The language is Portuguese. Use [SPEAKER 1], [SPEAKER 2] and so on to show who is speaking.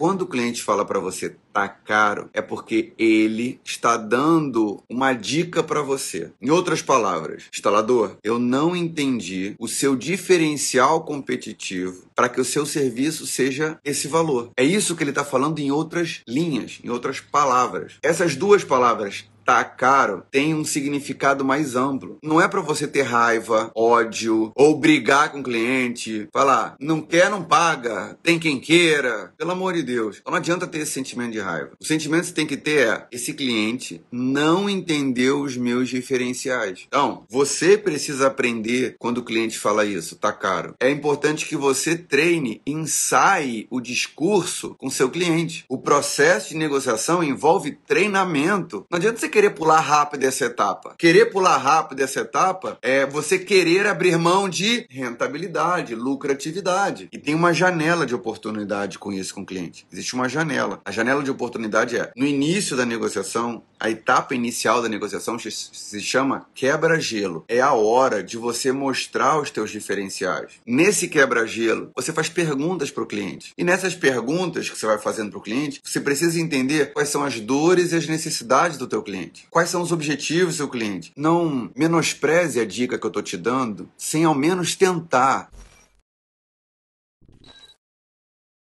[SPEAKER 1] Quando o cliente fala para você tá caro, é porque ele está dando uma dica para você. Em outras palavras, instalador, eu não entendi o seu diferencial competitivo para que o seu serviço seja esse valor. É isso que ele está falando em outras linhas, em outras palavras. Essas duas palavras, tá caro tem um significado mais amplo. Não é para você ter raiva, ódio ou brigar com o cliente, falar não quer, não paga, tem quem queira. Pelo amor de Deus. Então não adianta ter esse sentimento de raiva. O sentimento que você tem que ter é esse cliente não entendeu os meus diferenciais. Então, você precisa aprender quando o cliente fala isso, tá caro. É importante que você treine, ensaie o discurso com seu cliente. O processo de negociação envolve treinamento. Não adianta você querer querer pular rápido essa etapa. Querer pular rápido essa etapa é você querer abrir mão de rentabilidade, lucratividade. E tem uma janela de oportunidade com isso, com o cliente. Existe uma janela. A janela de oportunidade é no início da negociação, a etapa inicial da negociação se chama quebra-gelo. É a hora de você mostrar os teus diferenciais. Nesse quebra-gelo, você faz perguntas para o cliente. E nessas perguntas que você vai fazendo para o cliente, você precisa entender quais são as dores e as necessidades do teu cliente. Quais são os objetivos do seu cliente. Não menospreze a dica que eu estou te dando sem ao menos tentar.